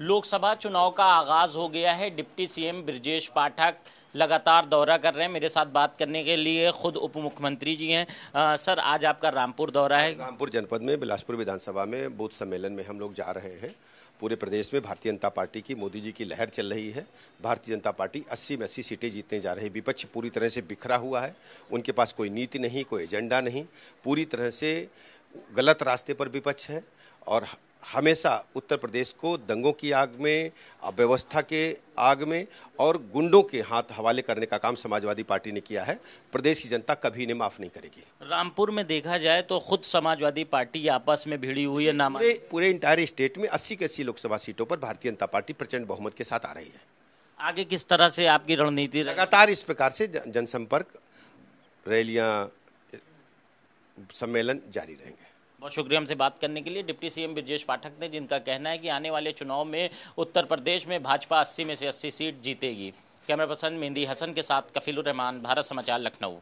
लोकसभा चुनाव का आगाज हो गया है डिप्टी सीएम ब्रजेश पाठक लगातार दौरा कर रहे हैं मेरे साथ बात करने के लिए खुद उप मुख्यमंत्री जी हैं सर आज आपका रामपुर दौरा है रामपुर जनपद में बिलासपुर विधानसभा में बूथ सम्मेलन में हम लोग जा रहे हैं पूरे प्रदेश में भारतीय जनता पार्टी की मोदी जी की लहर चल रही है भारतीय जनता पार्टी 80 में 80 सीटें जीतने जा रही है विपक्ष पूरी तरह से बिखरा हुआ है उनके पास कोई नीति नहीं कोई एजेंडा नहीं पूरी तरह से गलत रास्ते पर विपक्ष है और हमेशा उत्तर प्रदेश को दंगों की आग में अव्यवस्था के आग में और गुंडों के हाथ हवाले करने का काम समाजवादी पार्टी ने किया है प्रदेश की जनता कभी इन्हें माफ नहीं करेगी रामपुर में देखा जाए तो खुद समाजवादी पार्टी आपस में भिड़ी हुई है नाम पूरे पूरे इंटायर स्टेट में अस्सी के अस्सी लोकसभा सीटों पर भारतीय जनता पार्टी प्रचंड बहुमत के साथ आ रही है आगे किस तरह से आपकी रणनीति लगातार इस प्रकार से जनसंपर्क रैलियां सम्मेलन जारी रहेंगे बहुत शुक्रिया हमसे बात करने के लिए डिप्टी सीएम ब्रजेश पाठक ने जिनका कहना है कि आने वाले चुनाव में उत्तर प्रदेश में भाजपा 80 में से 80 सीट जीतेगी कैमरा पर्सन मेहंदी हसन के साथ कफीलुर रहमान भारत समाचार लखनऊ